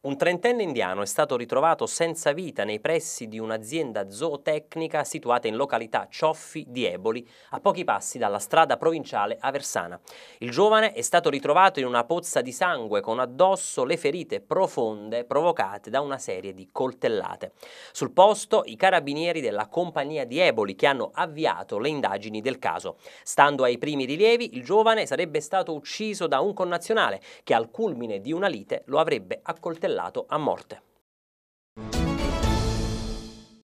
Un trentenne indiano è stato ritrovato senza vita nei pressi di un'azienda zootecnica situata in località Cioffi di Eboli, a pochi passi dalla strada provinciale Aversana. Il giovane è stato ritrovato in una pozza di sangue con addosso le ferite profonde provocate da una serie di coltellate. Sul posto i carabinieri della compagnia di Eboli che hanno avviato le indagini del caso. Stando ai primi rilievi, il giovane sarebbe stato ucciso da un connazionale che al culmine di una lite lo avrebbe accoltellato martellato a morte.